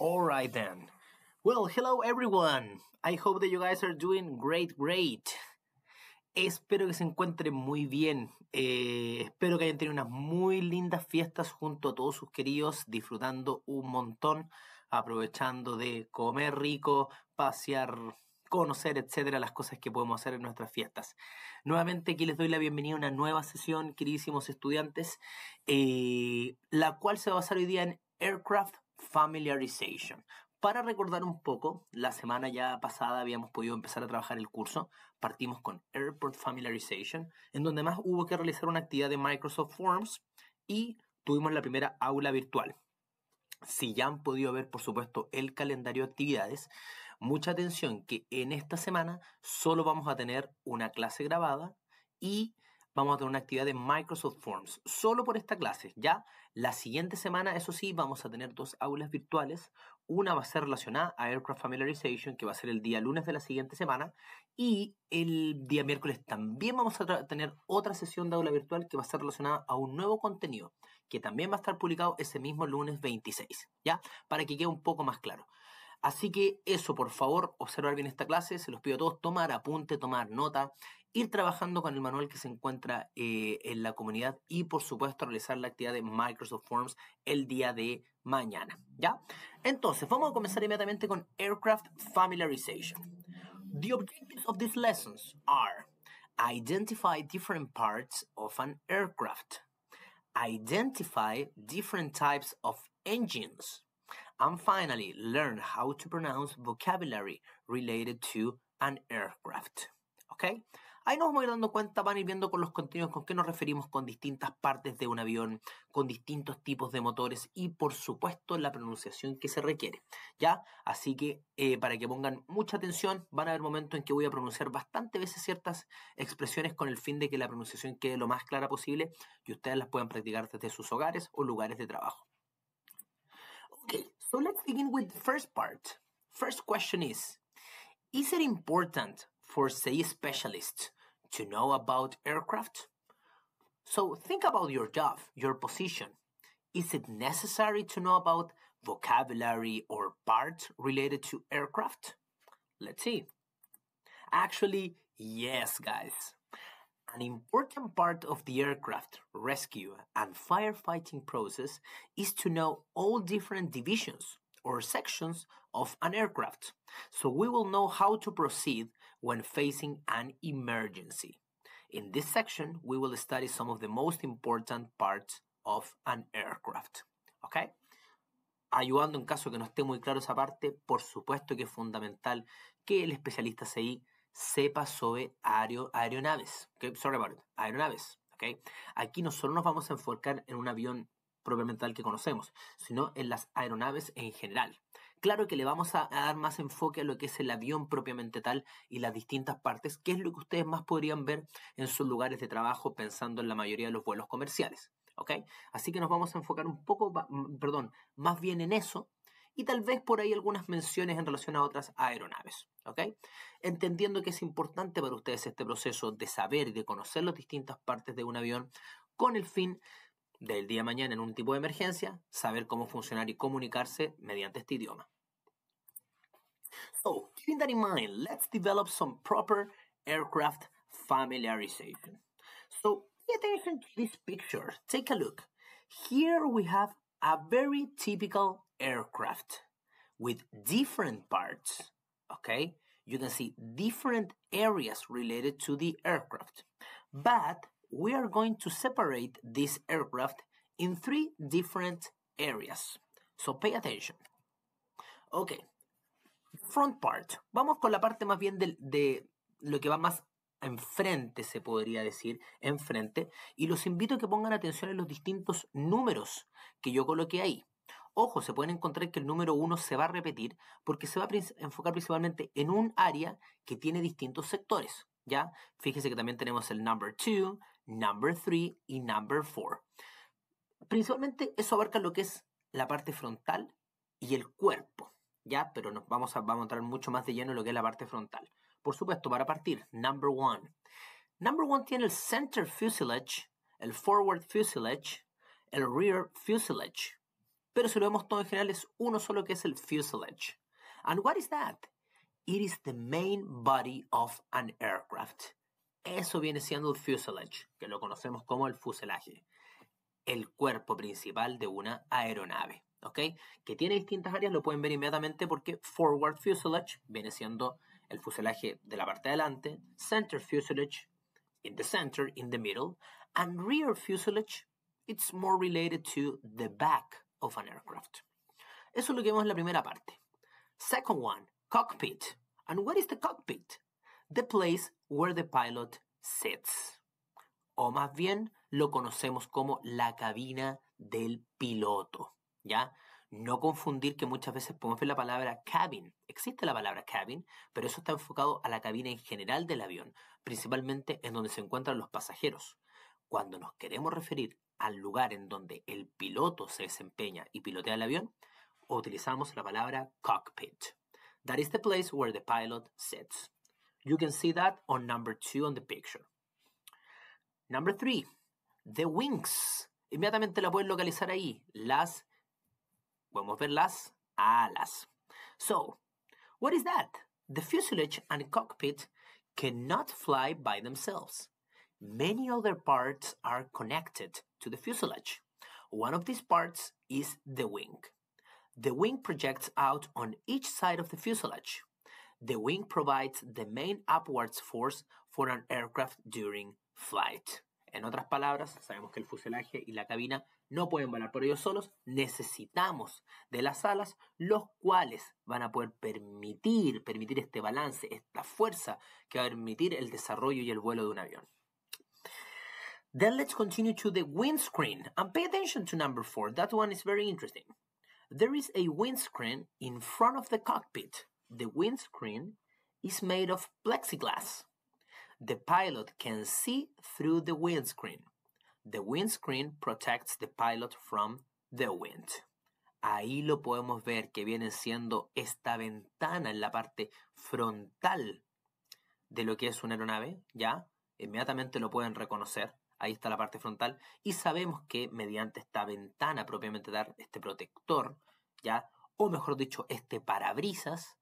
right then. Well, hello everyone. I hope that you guys are doing great, great. Espero que se encuentren muy bien. Eh, espero que hayan tenido unas muy lindas fiestas junto a todos sus queridos, disfrutando un montón, aprovechando de comer rico, pasear, conocer, etcétera, las cosas que podemos hacer en nuestras fiestas. Nuevamente aquí les doy la bienvenida a una nueva sesión, queridísimos estudiantes, eh, la cual se va a basar hoy día en Aircraft Familiarization. Para recordar un poco, la semana ya pasada habíamos podido empezar a trabajar el curso. Partimos con Airport Familiarization, en donde más hubo que realizar una actividad de Microsoft Forms y tuvimos la primera aula virtual. Si ya han podido ver, por supuesto, el calendario de actividades, mucha atención que en esta semana solo vamos a tener una clase grabada y vamos a tener una actividad de Microsoft Forms, solo por esta clase, ¿ya? La siguiente semana, eso sí, vamos a tener dos aulas virtuales. Una va a ser relacionada a Aircraft Familiarization, que va a ser el día lunes de la siguiente semana. Y el día miércoles también vamos a tener otra sesión de aula virtual que va a ser relacionada a un nuevo contenido, que también va a estar publicado ese mismo lunes 26, ¿ya? Para que quede un poco más claro. Así que eso, por favor, observar bien esta clase, se los pido a todos, tomar apunte, tomar nota, ir trabajando con el manual que se encuentra eh, en la comunidad y por supuesto realizar la actividad de Microsoft Forms el día de mañana. ¿Ya? Entonces, vamos a comenzar inmediatamente con Aircraft Familiarization. The objectives of these lessons are identify different parts of an aircraft, identify different types of engines, and finally, learn how to pronounce vocabulary related to an aircraft. Okay? Ahí nos vamos a ir dando cuenta, van a ir viendo con los contenidos con qué nos referimos con distintas partes de un avión, con distintos tipos de motores y por supuesto la pronunciación que se requiere. ¿Ya? Así que eh, para que pongan mucha atención, van a haber momentos en que voy a pronunciar bastante veces ciertas expresiones con el fin de que la pronunciación quede lo más clara posible y ustedes las puedan practicar desde sus hogares o lugares de trabajo. Ok, so let's begin with the first part. First question is, is it important for say specialist... to know about aircraft? So think about your job, your position. Is it necessary to know about vocabulary or parts related to aircraft? Let's see. Actually, yes, guys. An important part of the aircraft rescue and firefighting process is to know all different divisions or sections of an aircraft, so we will know how to proceed when facing an emergency. In this section, we will study some of the most important parts of an aircraft. Okay? Ayudando en caso que no esté muy claro esa parte, por supuesto que es fundamental que el especialista CI sepa sobre aeronaves. Okay? Sorry about it. Aeronaves. Okay? Aquí no solo nos vamos a enfocar en un avión propiamente tal que conocemos, sino en las aeronaves en general. Claro que le vamos a, dar más enfoque a lo que es el avión propiamente tal y las distintas partes, que es lo que ustedes más podrían ver en sus lugares de trabajo pensando en la mayoría de los vuelos comerciales. ¿Ok? Así que nos vamos a enfocar un poco, perdón, más bien en eso y tal vez por ahí algunas menciones en relación a otras aeronaves. ¿ok? Entendiendo que es importante para ustedes este proceso de saber y de conocer las distintas partes de un avión con el fin del día mañana en un tipo de emergencia, saber cómo funcionar y comunicarse mediante este idioma. So, oh, keeping that in mind, let's develop some proper aircraft familiarization. So, pay attention to this picture. Take a look. Here we have a very typical aircraft with different parts. Okay? You can see different areas related to the aircraft. But we are going to separate this aircraft in three different areas. So pay attention. Ok. Front part. Vamos con la parte más bien de, lo que va más enfrente, se podría decir, enfrente. Y los invito a que pongan atención en los distintos números que yo coloqué ahí. Ojo, se pueden encontrar que el número 1 se va a repetir porque se va a enfocar principalmente en un área que tiene distintos sectores, ¿ya? Fíjese que también tenemos el number 2, number 3 y number 4. Principalmente eso abarca lo que es la parte frontal y el cuerpo, ¿ya? Pero nos vamos a, vamos a entrar mucho más de lleno en lo que es la parte frontal. Por supuesto, para partir, number 1. Number 1 tiene el center fuselage, el forward fuselage, el rear fuselage. Pero si lo vemos todo en general es uno solo que es el fuselage. And what is that? It is the main body of an aircraft. Eso viene siendo el fuselage, que lo conocemos como el fuselaje, el cuerpo principal de una aeronave. ¿ok? Que tiene distintas áreas, lo pueden ver inmediatamente porque forward fuselage viene siendo el fuselaje de la parte de adelante, center fuselage in the center, in the middle, and rear fuselage it's more related to the back of an aircraft. Eso es lo que vemos en la primera parte. Second one, cockpit. And what is the cockpit? the place where the pilot sits. O más bien lo conocemos como la cabina del piloto, ¿ya? No confundir que muchas veces podemos ver la palabra cabin. Existe la palabra cabin, pero eso está enfocado a la cabina en general del avión, principalmente en donde se encuentran los pasajeros. Cuando nos queremos referir al lugar en donde el piloto se desempeña y pilotea el avión, utilizamos la palabra cockpit. That is the place where the pilot sits. You can see that on number two on the picture. Number three, the wings. Inmediatamente la pueden localizar ahí. Las, podemos ver las alas. So, what is that? The fuselage and cockpit cannot fly by themselves. Many other parts are connected to the fuselage. One of these parts is the wing. The wing projects out on each side of the fuselage. The wing provides the main upwards force for an aircraft during flight. En otras palabras, sabemos que el fuselaje y la cabina no pueden volar por ellos solos, necesitamos de las alas, los cuales van a poder permitir, permitir este balance, esta fuerza que va a permitir el desarrollo y el vuelo de un avión. Then let's continue to the windscreen and pay attention to number four. That one is very interesting. There is a windscreen in front of the cockpit The windscreen is made of plexiglass. The pilot can see through the windscreen. The windscreen protects the pilot from the wind. Ahí lo podemos ver que viene siendo esta ventana en la parte frontal de lo que es una aeronave, ¿ya? Inmediatamente lo pueden reconocer. Ahí está la parte frontal. Y sabemos que mediante esta ventana propiamente dar, este protector, ¿ya? O mejor dicho, este parabrisas,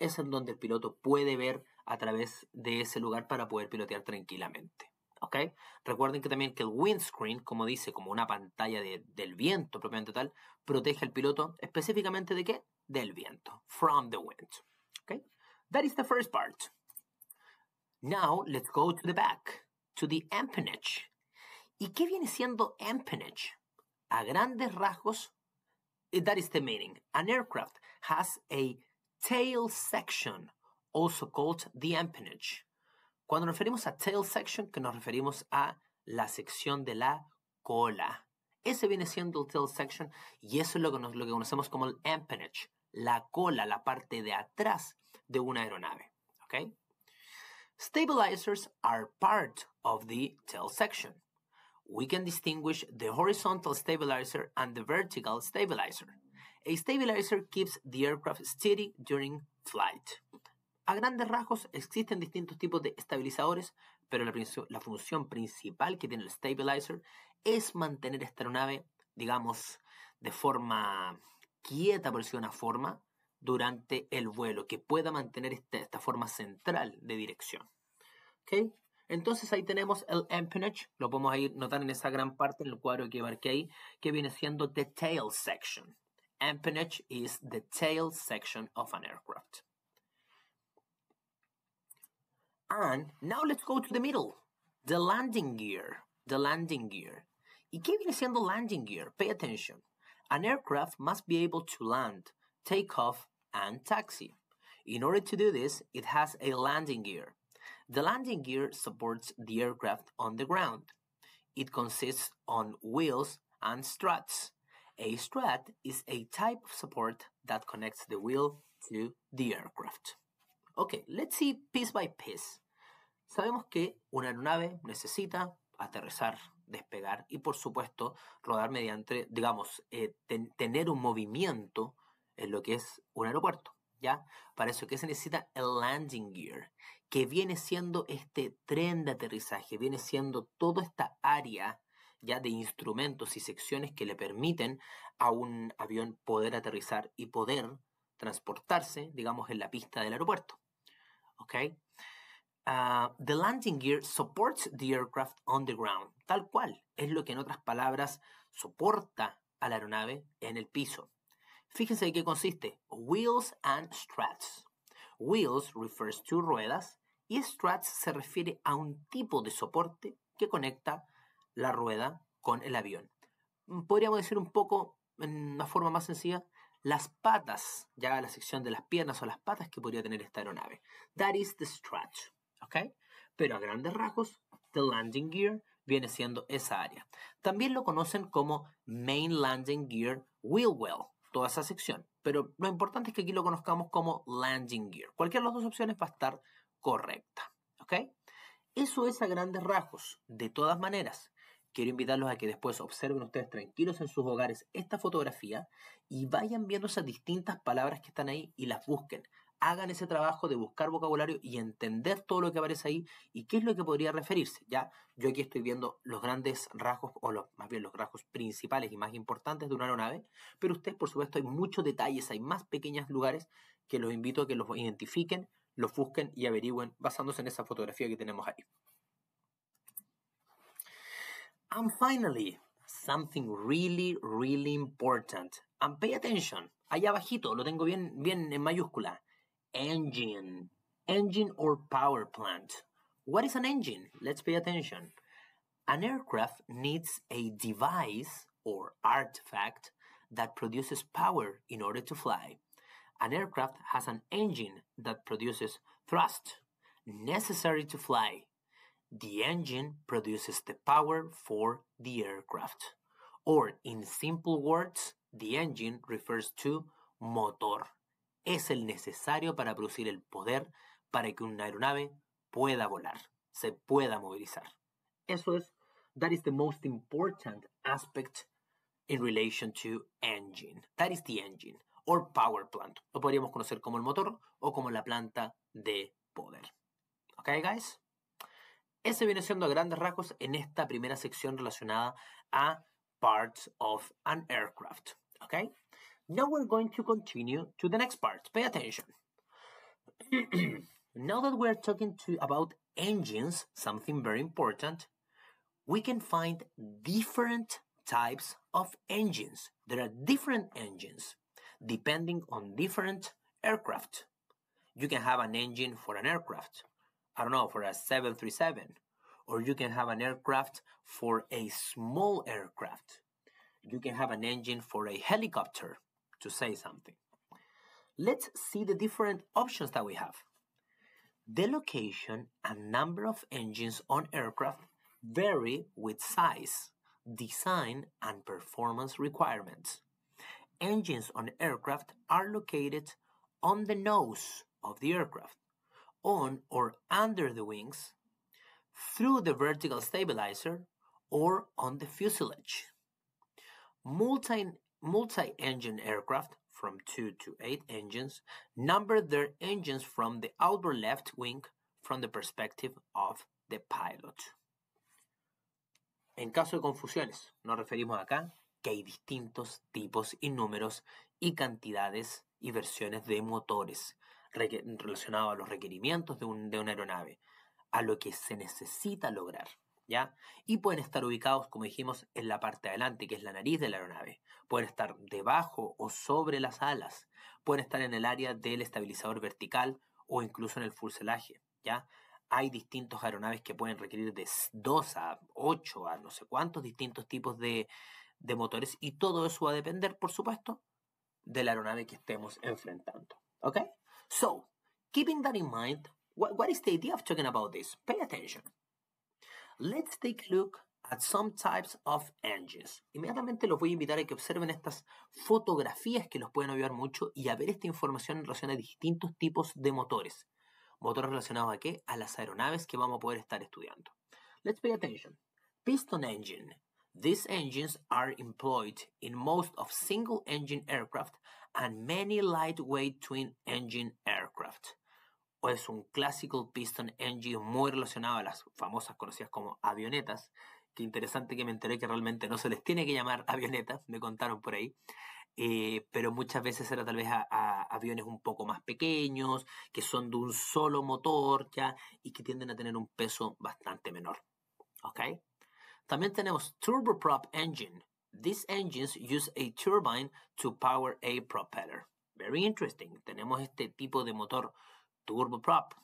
es en donde el piloto puede ver a través de ese lugar para poder pilotear tranquilamente. ¿ok? Recuerden que también que el windscreen, como dice, como una pantalla del viento propiamente tal, protege al piloto específicamente de qué? Del viento, from the wind. Okay. That is the first part. Now let's go to the back, to the empennage. ¿Y qué viene siendo empennage? A grandes rasgos, eh, that is the meaning. An aircraft has a tail section, also called the empennage. Cuando referimos a tail section, que nos referimos a la sección de la cola. Ese viene siendo el tail section y eso es lo que, lo conocemos como el empennage. la cola, la parte de atrás de una aeronave. ¿okay? Stabilizers are part of the tail section. We can distinguish the horizontal stabilizer and the vertical stabilizer. A stabilizer keeps the aircraft steady during flight. A grandes rasgos existen distintos tipos de estabilizadores, pero la, función principal que tiene el stabilizer es mantener esta aeronave, digamos, de forma quieta, por decirlo de una forma, durante el vuelo, que pueda mantener este, esta, forma central de dirección. Entonces ahí tenemos el empennage, lo podemos ahí notar en esa gran parte, en el cuadro que marqué ahí, que viene siendo the tail section. Empennage is the tail section of an aircraft. And now let's go to the middle, the landing gear. The landing gear. ¿Y qué viene the landing gear? Pay attention. An aircraft must be able to land, take off, and taxi. In order to do this, it has a landing gear. The landing gear supports the aircraft on the ground. It consists on wheels and struts. A strut is a type of support that connects the wheel to the aircraft. Ok, let's see piece by piece. Sabemos que una aeronave necesita aterrizar, despegar y por supuesto rodar mediante, digamos, eh, tener un movimiento en lo que es un aeropuerto. ¿Ya? Para eso que se necesita el landing gear, que viene siendo este tren de aterrizaje, viene siendo toda esta área ya de instrumentos y secciones que le permiten a un avión poder aterrizar y poder transportarse, digamos, en la pista del aeropuerto. ¿Ok? Ah, the landing gear supports the aircraft on the ground, tal cual, es lo que en otras palabras soporta a la aeronave en el piso. Fíjense de qué consiste, wheels and struts. Wheels refers to ruedas y struts se refiere a un tipo de soporte que conecta la rueda con el avión. Mm, podríamos decir un poco, en una forma más sencilla, las patas, ya la sección de las piernas o las patas que podría tener esta aeronave. That is the stretch, ¿ok? Pero a grandes rasgos, the landing gear viene siendo esa área. También lo conocen como main landing gear wheel well, toda esa sección. Pero lo importante es que aquí lo conozcamos como landing gear. Cualquiera de las dos opciones va a estar correcta, ¿ok? Eso es a grandes rasgos. De todas maneras, quiero invitarlos a que después observen ustedes tranquilos en sus hogares esta fotografía y vayan viendo esas distintas palabras que están ahí y las busquen. Hagan ese trabajo de buscar vocabulario y entender todo lo que aparece ahí y qué es lo que podría referirse. Ya, yo aquí estoy viendo los grandes rasgos, o los, más bien los rasgos principales y más importantes de una aeronave, pero ustedes, por supuesto, hay muchos detalles, hay más pequeños lugares que los invito a que los identifiquen, los busquen y averigüen basándose en esa fotografía que tenemos ahí. And finally, something really, really important. And pay attention. Allá abajito, lo tengo bien, bien en mayúscula. Engine. Engine or power plant. What is an engine? Let's pay attention. An aircraft needs a device or artifact that produces power in order to fly. An aircraft has an engine that produces thrust necessary to fly. The engine produces the power for the aircraft. Or, in simple words, the engine refers to motor. Es el necesario para producir el poder para que una aeronave pueda volar, se pueda movilizar. Eso es, that is the most important aspect in relation to engine. That is the engine or power plant. Lo podríamos conocer como el motor o como la planta de poder. Okay, guys? Ese viene siendo a grandes rasgos en esta primera sección relacionada a parts of an aircraft. Okay? Now we're going to continue to the next part. Pay attention. now that we're talking to about engines, something very important, we can find different types of engines. There are different engines depending on different aircraft. You can have an engine for an aircraft. I don't know, for a 737. Or you can have an aircraft for a small aircraft. You can have an engine for a helicopter, to say something. Let's see the different options that we have. The location and number of engines on aircraft vary with size, design, and performance requirements. Engines on aircraft are located on the nose of the aircraft on or under the wings, through the vertical stabilizer, or on the fuselage. Multi, multi-engine aircraft from 2 to 8 engines number their engines from the outer left wing from the perspective of the pilot. En caso de confusiones, nos referimos acá que hay distintos tipos y números y cantidades y versiones de motores relacionado a los requerimientos de, un, de una aeronave, a lo que se necesita lograr. ¿Ya? Y pueden estar ubicados, como dijimos, en la parte de adelante, que es la nariz de la aeronave. Pueden estar debajo o sobre las alas. Pueden estar en el área del estabilizador vertical o incluso en el fuselaje, ¿ya? Hay distintos aeronaves que pueden requerir de 2 a 8 a no sé cuántos distintos tipos de, de motores y todo eso va a depender, por supuesto, de la aeronave que estemos enfrentando, ¿ok? So, keeping that in mind, what, is the idea of talking about this? Pay attention. Let's take a look at some types of engines. Inmediatamente los voy a invitar a que observen estas fotografías que los pueden ayudar mucho y a ver esta información en relación a distintos tipos de motores. ¿Motores relacionados a qué? A las aeronaves que vamos a poder estar estudiando. Let's pay attention. Piston engine These engines are employed in most of single-engine aircraft and many lightweight twin-engine aircraft. O es un clásico piston engine muy relacionado a las famosas conocidas como avionetas. Qué interesante que me enteré que realmente no se les tiene que llamar avionetas, me contaron por ahí. Eh, pero muchas veces era tal vez a, aviones un poco más pequeños, que son de un solo motor ya, y que tienden a tener un peso bastante menor. ¿Ok? También tenemos turboprop engine. These engines use a turbine to power a propeller. Very interesting. Tenemos este tipo de motor turboprop.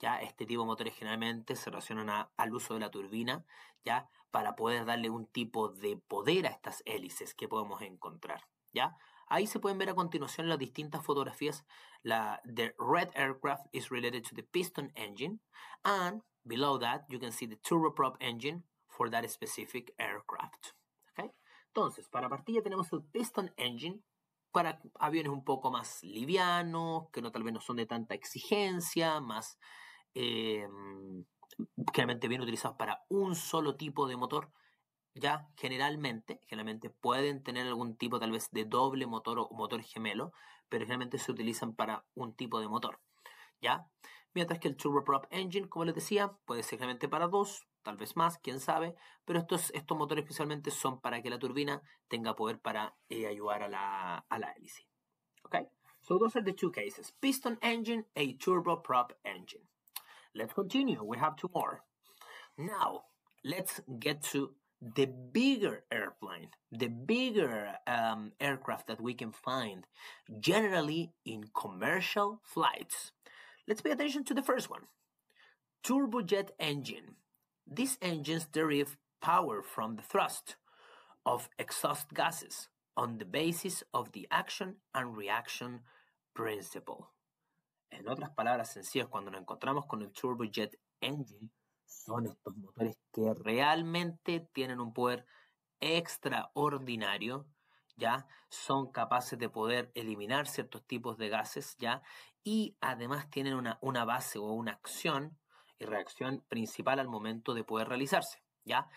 Ya este tipo de motores generalmente se relacionan al uso de la turbina, ya para poder darle un tipo de poder a estas hélices que podemos encontrar. Ya Ahí se pueden ver a continuación las distintas fotografías. the red aircraft is related to the piston engine, and below that you can see the turboprop engine, for that specific aircraft. Entonces, para partida tenemos el piston engine para aviones un poco más livianos, que no tal vez no son de tanta exigencia, más em, generalmente bien utilizados para un solo tipo de motor. Ya generalmente, generalmente pueden tener algún tipo tal vez de doble motor o motor gemelo, pero generalmente se utilizan para un tipo de motor. ¿Ya? Mientras que el turboprop engine, como les decía, puede ser generalmente para dos, tal vez más, quién sabe, pero estos, estos motores especialmente son para que la turbina tenga poder para eh, ayudar a la, a la hélice. Okay? So those are the two cases, piston engine, a turboprop engine. Let's continue, we have two more. Now, let's get to the bigger airplane, the bigger um, aircraft that we can find generally in commercial flights. Let's pay attention to the first one turbojet engine. These engines derive power from the thrust of exhaust gases on the basis of the action and reaction principle. En otras palabras sencillas, cuando nos encontramos con el turbojet engine, son estos motores que realmente tienen un poder extraordinario, ¿ya? Son capaces de poder eliminar ciertos tipos de gases, ¿ya? Y además tienen una, una base o una acción reacción principal al momento de poder realizarse. ¿ya?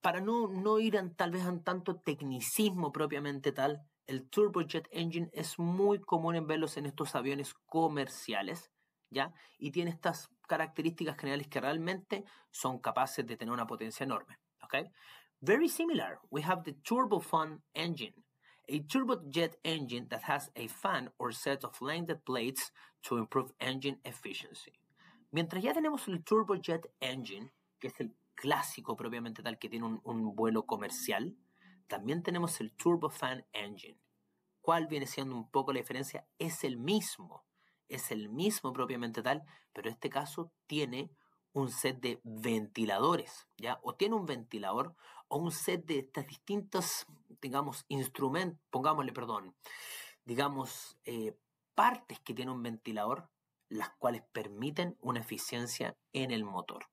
para no, no ir tal vez en tanto tecnicismo propiamente tal, el turbojet engine es muy común en verlos en estos aviones comerciales, ¿ya? Y tiene estas características generales que realmente son capaces de tener una potencia enorme, ¿ok? Very similar, we have the turbofan engine, a turbojet engine that has a fan or set of landed plates to improve engine efficiency. Mientras ya tenemos el turbojet engine, que es el clásico propiamente tal que tiene un, vuelo comercial, también tenemos el turbofan engine. ¿Cuál viene siendo un poco la diferencia? Es el mismo, es el mismo propiamente tal, pero en este caso tiene un set de ventiladores, ¿ya? O tiene un ventilador o un set de estas distintas, digamos, instrumentos, pongámosle, perdón, digamos, eh, partes que tiene un ventilador las cuales permiten una eficiencia en el motor.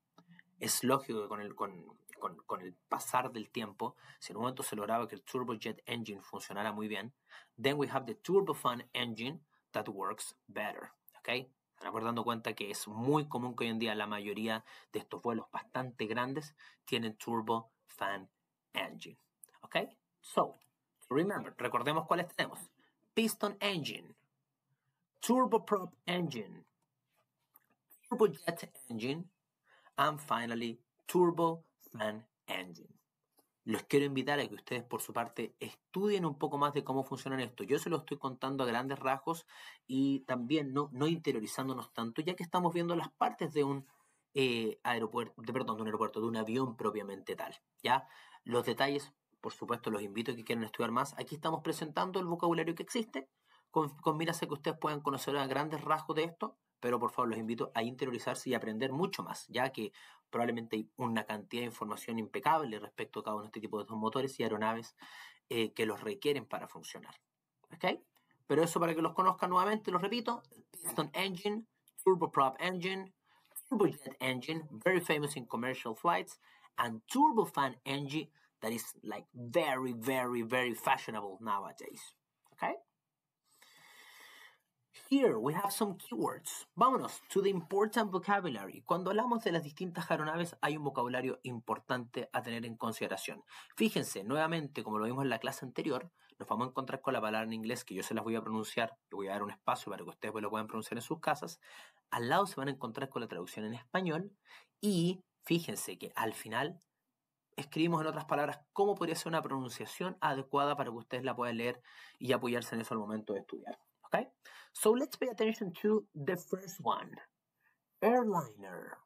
Es lógico que con el, pasar del tiempo, si en un momento se lograba que el turbojet engine funcionara muy bien, then we have the turbofan engine that works better. ¿okay? Estamos dando cuenta que es muy común que hoy en día la mayoría de estos vuelos bastante grandes tienen turbofan engine. ¿Ok? So, remember, recordemos cuáles tenemos. Piston engine, turboprop engine, turbojet engine, and finally turbofan engine. Los quiero invitar a que ustedes por su parte estudien un poco más de cómo funcionan esto. Yo se lo estoy contando a grandes rasgos y también no, no interiorizándonos tanto, ya que estamos viendo las partes de un eh, aeropuerto, de, perdón, un aeropuerto, de un avión propiamente tal. ¿ya? Los detalles, por supuesto, los invito a que quieran estudiar más. Aquí estamos presentando el vocabulario que existe con, que ustedes puedan conocer a grandes rasgos de esto, pero por favor los invito a interiorizarse y aprender mucho más, ya que probablemente hay una cantidad de información impecable respecto a cada uno de este tipo de motores y aeronaves eh, que los requieren para funcionar. ¿Ok? Pero eso para que los conozcan nuevamente, los repito, Piston Engine, Turboprop Engine, Turbojet Engine, very famous in commercial flights, and Turbofan Engine, that is like very, very, very fashionable nowadays. Here we have some keywords. Vámonos to the important vocabulary. Cuando hablamos de las distintas aeronaves hay un vocabulario importante a tener en consideración. Fíjense, nuevamente, como lo vimos en la clase anterior, nos vamos a encontrar con la palabra en inglés que yo se las voy a pronunciar, le voy a dar un espacio para que ustedes lo puedan pronunciar en sus casas. Al lado se van a encontrar con la traducción en español y fíjense que al final escribimos en otras palabras cómo podría ser una pronunciación adecuada para que ustedes la puedan leer y apoyarse en eso al momento de estudiar. Okay, so let's pay attention to the first one airliner.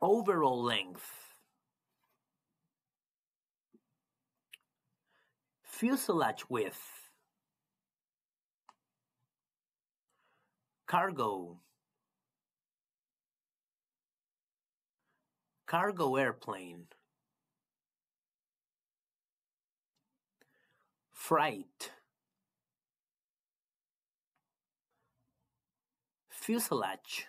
Overall length. Fuselage width. Cargo. Cargo airplane. fright. Fuselage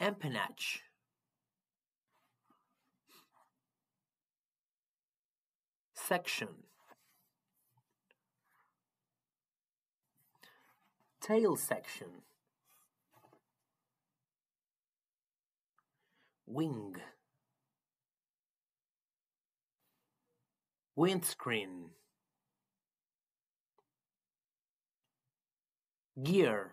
Empennage Section Tail section Wing windscreen gear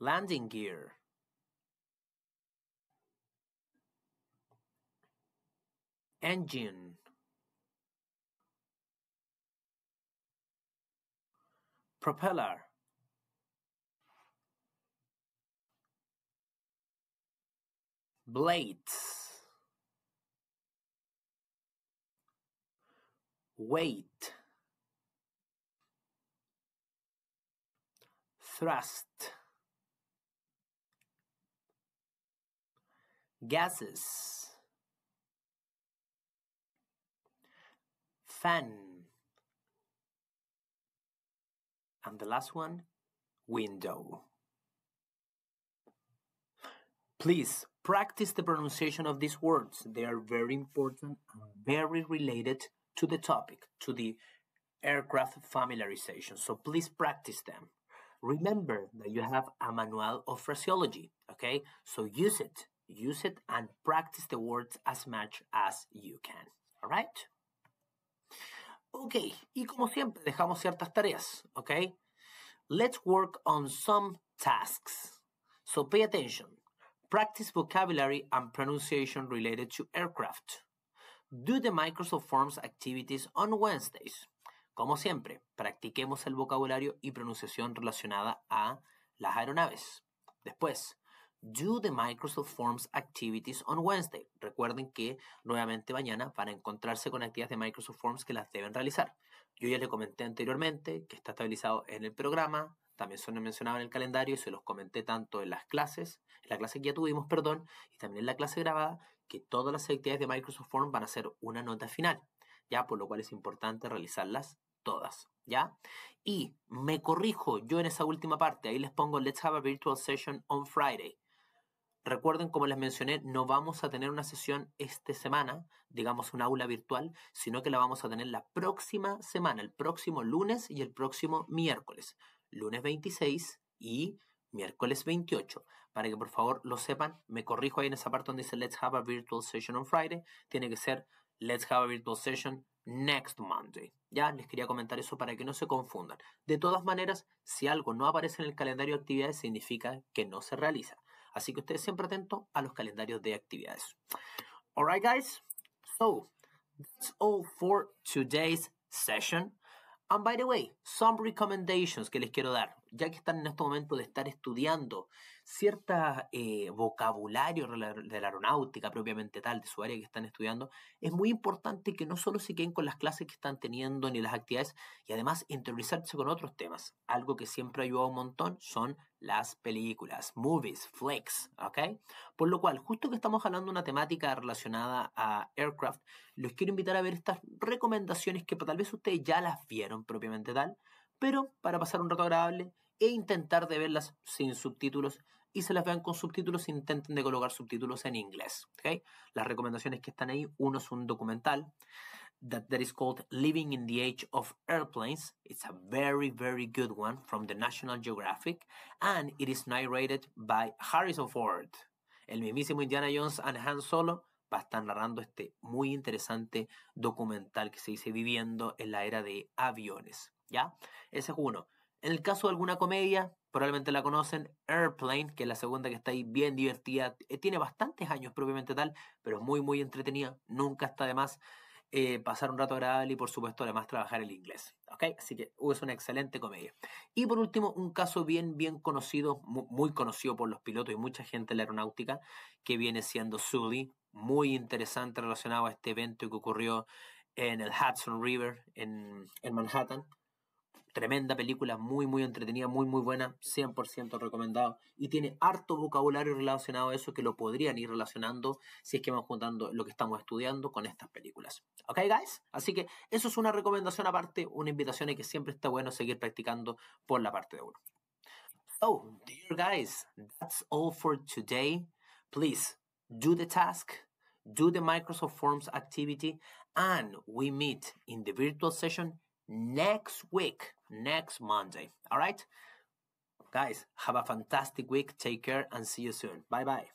landing gear engine propeller blades weight thrust gases fan and the last one window please practice the pronunciation of these words they are very important and very related to the topic, to the aircraft familiarization. So please practice them. Remember that you have a manual of phraseology, okay? So use it, use it and practice the words as much as you can, all right? Ok, y como siempre dejamos ciertas tareas, ok? Let's work on some tasks. So pay attention. Practice vocabulary and pronunciation related to aircraft. Do the Microsoft Forms activities on Wednesdays. Como siempre, practiquemos el vocabulario y pronunciación relacionada a las aeronaves. Después, do the Microsoft Forms activities on Wednesday. Recuerden que nuevamente mañana van a encontrarse con actividades de Microsoft Forms que las deben realizar. Yo ya les comenté anteriormente que está estabilizado en el programa, también son mencionados en el calendario y se los comenté tanto en las clases, en la clase que ya tuvimos, perdón, y también en la clase grabada, que todas las actividades de Microsoft Form van a ser una nota final, ¿ya? Por lo cual es importante realizarlas todas, ¿ya? Y me corrijo yo en esa última parte, ahí les pongo Let's have a virtual session on Friday. Recuerden, como les mencioné, no vamos a tener una sesión esta semana, digamos un aula virtual, sino que la vamos a tener la próxima semana, el próximo lunes y el próximo miércoles. Lunes 26 y miércoles 28. Para que por favor lo sepan, me corrijo ahí en esa parte donde dice Let's have a virtual session on Friday. Tiene que ser Let's have a virtual session next Monday. Ya les quería comentar eso para que no se confundan. De todas maneras, si algo no aparece en el calendario de actividades, significa que no se realiza. Así que ustedes siempre atentos a los calendarios de actividades. Alright, guys. So, that's all for today's session. And by the way, some recommendations que les quiero dar ya que están en este momento de estar estudiando cierto eh, vocabulario de la aeronáutica propiamente tal, de su área que están estudiando, es muy importante que no solo se queden con las clases que están teniendo ni las actividades, y además interiorizarse con otros temas. Algo que siempre ha ayudado un montón son las películas, movies, flicks, ¿ok? Por lo cual, justo que estamos hablando de una temática relacionada a aircraft, los quiero invitar a ver estas recomendaciones que tal vez ustedes ya las vieron propiamente tal, pero para pasar un rato agradable, e intentar de verlas sin subtítulos y se las vean con subtítulos, intenten de colocar subtítulos en inglés. ¿okay? Las recomendaciones que están ahí, uno es un documental that, that is called Living in the Age of Airplanes. It's a very, very good one from the National Geographic and it is narrated by Harrison Ford. El mismísimo Indiana Jones and Han Solo va a estar narrando este muy interesante documental que se dice Viviendo en la Era de Aviones. ¿Ya? Ese es uno. En el caso de alguna comedia, probablemente la conocen, Airplane, que es la segunda que está ahí bien divertida, eh, tiene bastantes años propiamente tal, pero es muy, muy entretenida, nunca está de más. Eh, pasar un rato agradable y por supuesto además trabajar el inglés. Así que uh, es una excelente comedia. Y por último, un caso bien, bien conocido, muy, conocido por los pilotos y mucha gente de la aeronáutica, que viene siendo Sully, muy interesante relacionado a este evento que ocurrió en el Hudson River, en Manhattan, Tremenda película, muy, muy entretenida, muy, muy buena, 100% recomendado. Y tiene harto vocabulario relacionado a eso que lo podrían ir relacionando si es que vamos juntando lo que estamos estudiando con estas películas. ¿Ok, guys? Así que eso es una recomendación aparte, una invitación y que siempre está bueno seguir practicando por la parte de uno. Oh, dear guys, that's all for today. Please do the task, do the Microsoft Forms activity, and we meet in the virtual session next week. next Monday. All right? Guys, have a fantastic week. Take care and see you soon. Bye bye.